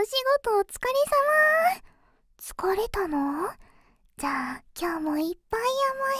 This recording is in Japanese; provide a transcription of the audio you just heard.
お仕事お疲れ様疲れたのじゃあ今日もいっぱい甘